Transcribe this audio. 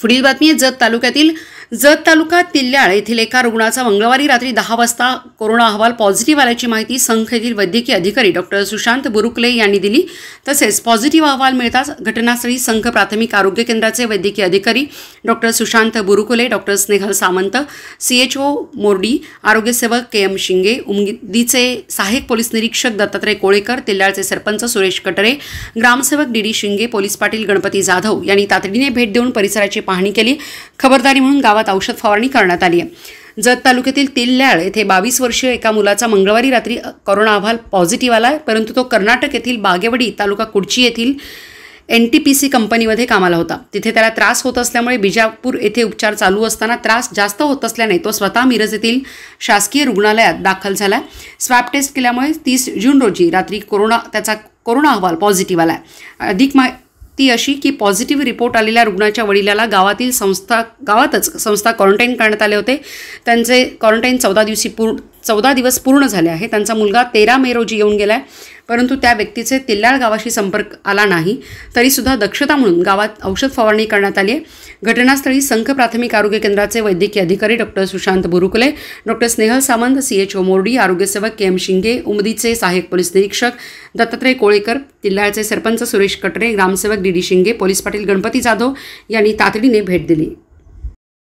पुढील बातमी आहे जत तालुक्यातील जत तालुका तिल्ल्याळ येथील एका रुग्णाचा मंगळवारी रात्री दहा वाजता कोरोना अहवाल पॉझिटिव्ह आल्याची माहिती संघ येथील वैद्यकीय अधिकारी डॉक्टर सुशांत बुरुकले यांनी दिली तसेच पॉझिटिव्ह अहवाल मिळताच घटनास्थळी संघ प्राथमिक आरोग्य केंद्राचे वैद्यकीय अधिकारी doctor Sushant Burukule doctor Snehal Samant CHO Mordi आरोग्यसेवक के एम शिंगे उमगिदीचे सहाय्यक पोलीस निरीक्षक दत्तात्रय कोळेकर तिल्याळचे सरपंच सुरेश कटरे ग्रामसेवक डी डी शिंगे पोलीस पाटील गणपती जाधव यांनी तातडीने भेट देऊन परिसराची पाहणी केली खबरदारी म्हणून गावात औषध फवारणी करण्यात आली आहे जत तालुक्यातील तिल्ल्याळ येथे बावीस वर्षीय एका मुलाचा मंगळवारी रात्री कोरोना अहवाल पॉझिटिव्ह आला आहे परंतु तो कर्नाटक येथील बागेवडी तालुका कुडची येथील एन टी पी सी कंपनीमध्ये कामाला होता तिथे त्याला त्रास होत असल्यामुळे बिजापूर येथे उपचार चालू असताना त्रास जास्त होत असल्याने तो स्वतः मिरज येथील शासकीय रुग्णालयात दाखल झाला स्वॅब टेस्ट केल्यामुळे तीस जून रोजी रात्री कोरोना त्याचा कोरोना अहवाल पॉझिटिव्ह आला अधिक मा ती अशी की पॉझिटिव्ह रिपोर्ट आलेल्या रुग्णाच्या वडिलाला गावातील संस्था गावातच संस्था क्वारंटाईन करण्यात आले होते त्यांचे क्वारंटाईन चौदा दिवशी पूर्ण चौदा दिवस पूर्ण झाले आहे त्यांचा मुलगा तेरा मे रोजी येऊन गेला आहे परंतु त्या व्यक्तीचे तिल्लाळ गावाशी संपर्क आला नाही तरीसुद्धा दक्षता म्हणून गावात औषध फवारणी करण्यात आली आहे घटनास्थळी संघ प्राथमिक आरोग्य केंद्राचे वैद्यकीय अधिकारी doctor Sushant Burukale doctor Snehal Samant C H O Mordi आरोग्यसेवक के एम शिंगे उमदीचे सहाय्यक पोलीस निरीक्षक दत्तात्रय कोळेकर तिल्लाळचे सरपंच सुरेश कटरे ग्रामसेवक डी डी शिंगे पोलीस पाटील गणपती जाधव यांनी तातडीने भेट दिली